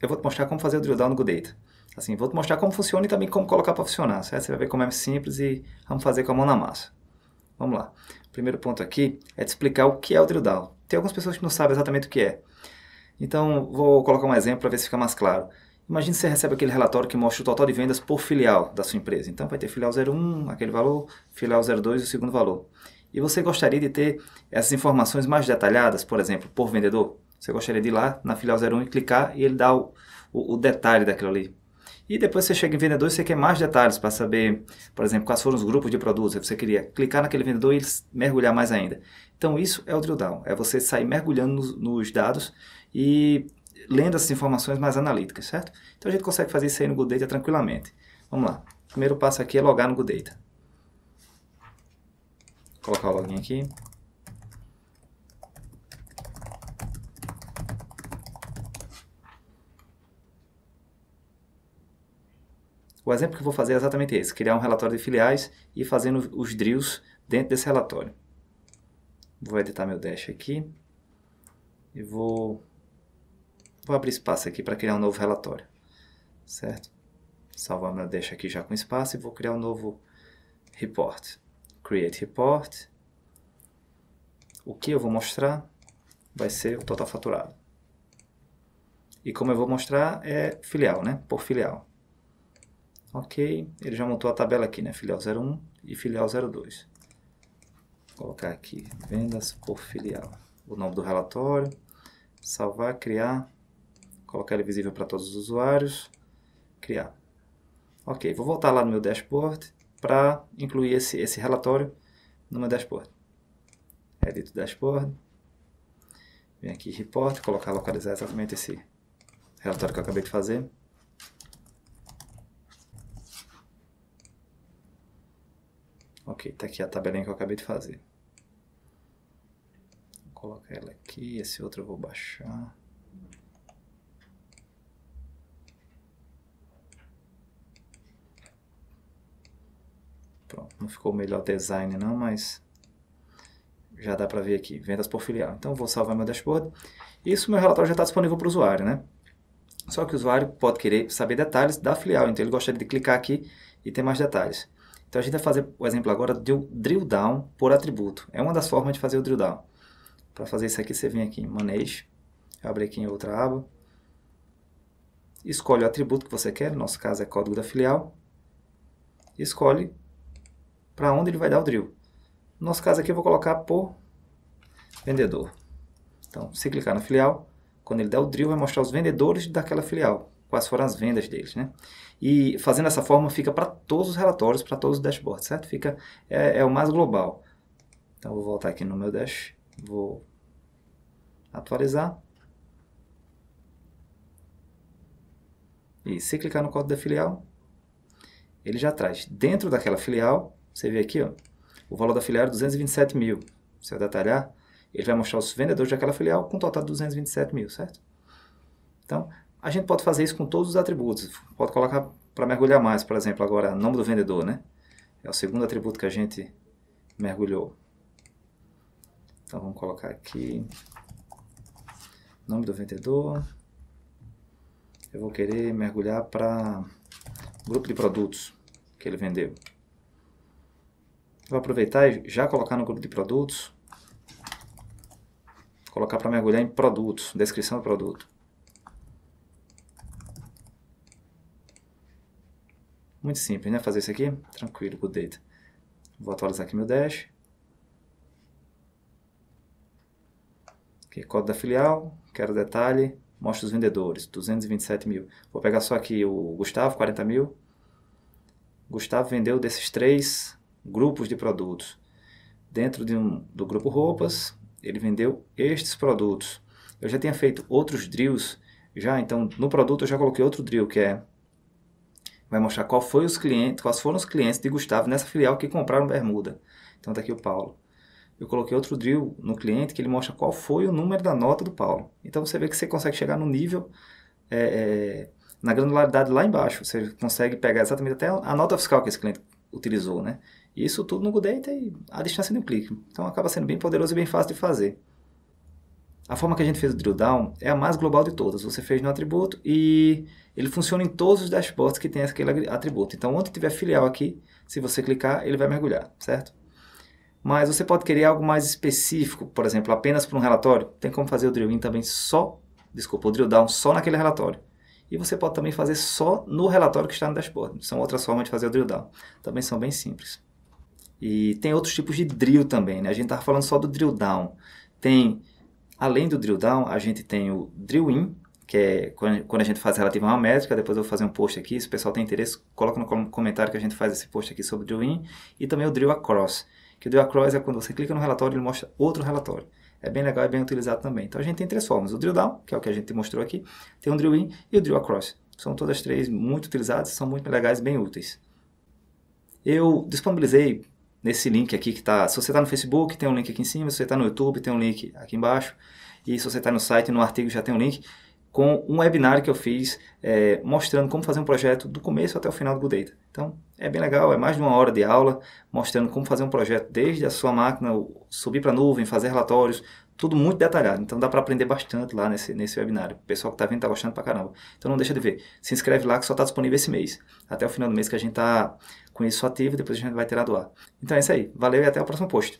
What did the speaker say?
eu vou te mostrar como fazer o drill down no GoData. Assim, vou te mostrar como funciona e também como colocar para funcionar, certo? Você vai ver como é simples e vamos fazer com a mão na massa. Vamos lá. O primeiro ponto aqui é te explicar o que é o drill down. Tem algumas pessoas que não sabem exatamente o que é. Então, vou colocar um exemplo para ver se fica mais claro. Imagina que você recebe aquele relatório que mostra o total de vendas por filial da sua empresa. Então, vai ter filial 01, aquele valor, filial 02 o segundo valor. E você gostaria de ter essas informações mais detalhadas, por exemplo, por vendedor? Você gostaria de ir lá na filial 01 e clicar e ele dá o, o, o detalhe daquilo ali. E depois você chega em vendedor e você quer mais detalhes para saber, por exemplo, quais foram os grupos de produtos que você queria. Clicar naquele vendedor e mergulhar mais ainda. Então, isso é o drill down. É você sair mergulhando nos, nos dados e lendo essas informações mais analíticas, certo? Então, a gente consegue fazer isso aí no Good Data tranquilamente. Vamos lá. O primeiro passo aqui é logar no Good Data. Vou colocar o login aqui. O exemplo que eu vou fazer é exatamente esse, criar um relatório de filiais e fazendo os drills dentro desse relatório. Vou editar meu dash aqui e vou, vou abrir espaço aqui para criar um novo relatório, certo? Salvar meu dash aqui já com espaço e vou criar um novo report. Create report. O que eu vou mostrar vai ser o total faturado. E como eu vou mostrar é filial, né? Por filial. Ok, ele já montou a tabela aqui, né? Filial 01 e filial 02. Vou colocar aqui, vendas por filial. O nome do relatório, salvar, criar, colocar ele visível para todos os usuários, criar. Ok, vou voltar lá no meu dashboard para incluir esse, esse relatório no meu dashboard. Edito dashboard, vem aqui report, colocar, localizar exatamente esse relatório que eu acabei de fazer. Ok, tá aqui a tabelinha que eu acabei de fazer. Vou colocar ela aqui, esse outro eu vou baixar. Pronto, não ficou o melhor design não, mas já dá para ver aqui, vendas por filial. Então vou salvar meu dashboard. Isso meu relatório já está disponível para o usuário, né? Só que o usuário pode querer saber detalhes da filial, então ele gostaria de clicar aqui e ter mais detalhes. Então a gente vai fazer o exemplo agora de drill down por atributo. É uma das formas de fazer o drill down. Para fazer isso aqui, você vem aqui em Manage, abre aqui em outra aba, escolhe o atributo que você quer, no nosso caso é código da filial, escolhe para onde ele vai dar o drill. No nosso caso aqui eu vou colocar por vendedor. Então, se clicar na filial, quando ele der o drill, vai mostrar os vendedores daquela filial quais foram as vendas deles, né? E fazendo dessa forma fica para todos os relatórios, para todos os dashboards, certo? Fica, é, é o mais global. Então vou voltar aqui no meu dash, vou atualizar. E se clicar no código da filial, ele já traz. Dentro daquela filial, você vê aqui, ó, o valor da filial é 227 mil. Se eu detalhar, ele vai mostrar os vendedores daquela filial com um total de 227 mil, certo? Então, a gente pode fazer isso com todos os atributos. Pode colocar para mergulhar mais, por exemplo, agora nome do vendedor, né? É o segundo atributo que a gente mergulhou. Então vamos colocar aqui nome do vendedor. Eu vou querer mergulhar para grupo de produtos que ele vendeu. Vou aproveitar e já colocar no grupo de produtos. Colocar para mergulhar em produtos, descrição do produto. Muito simples, né? Fazer isso aqui, tranquilo com o dedo. Vou atualizar aqui meu dash. Aqui, código da filial, quero detalhe, mostra os vendedores, 227 mil. Vou pegar só aqui o Gustavo, 40 mil. Gustavo vendeu desses três grupos de produtos. Dentro de um, do grupo roupas, ele vendeu estes produtos. Eu já tinha feito outros drills, já então no produto eu já coloquei outro drill que é vai mostrar qual foi os clientes, quais foram os clientes de Gustavo nessa filial que compraram bermuda. Então tá aqui o Paulo. Eu coloquei outro drill no cliente que ele mostra qual foi o número da nota do Paulo. Então você vê que você consegue chegar no nível, é, é, na granularidade lá embaixo. Você consegue pegar exatamente até a nota fiscal que esse cliente utilizou, né? E isso tudo no GoData e a distância de um clique. Então acaba sendo bem poderoso e bem fácil de fazer. A forma que a gente fez o drill down é a mais global de todas. Você fez no atributo e ele funciona em todos os dashboards que tem aquele atributo. Então, onde tiver filial aqui, se você clicar, ele vai mergulhar, certo? Mas você pode querer algo mais específico, por exemplo, apenas para um relatório. Tem como fazer o drill in também só, desculpa, o drill down só naquele relatório. E você pode também fazer só no relatório que está no dashboard. São outras formas de fazer o drill down. Também são bem simples. E tem outros tipos de drill também, né? A gente estava falando só do drill down. Tem Além do drill down, a gente tem o drill in, que é quando a gente faz relativa a uma métrica, depois eu vou fazer um post aqui, se o pessoal tem interesse, coloca no comentário que a gente faz esse post aqui sobre o drill in, e também o drill across, que o drill across é quando você clica no relatório, ele mostra outro relatório. É bem legal e é bem utilizado também. Então a gente tem três formas, o drill down, que é o que a gente mostrou aqui, tem o drill in e o drill across. São todas três muito utilizadas, são muito legais e bem úteis. Eu disponibilizei nesse link aqui que está. Se você está no Facebook, tem um link aqui em cima. Se você está no YouTube, tem um link aqui embaixo. E se você está no site, no artigo, já tem um link com um webinar que eu fiz é, mostrando como fazer um projeto do começo até o final do Good Data. Então, é bem legal, é mais de uma hora de aula mostrando como fazer um projeto desde a sua máquina, subir para a nuvem, fazer relatórios, tudo muito detalhado, então dá para aprender bastante lá nesse, nesse webinário. O pessoal que está vendo está gostando pra caramba. Então não deixa de ver. Se inscreve lá que só está disponível esse mês. Até o final do mês que a gente está com isso ativo, depois a gente vai ter a doar. Então é isso aí. Valeu e até o próximo post.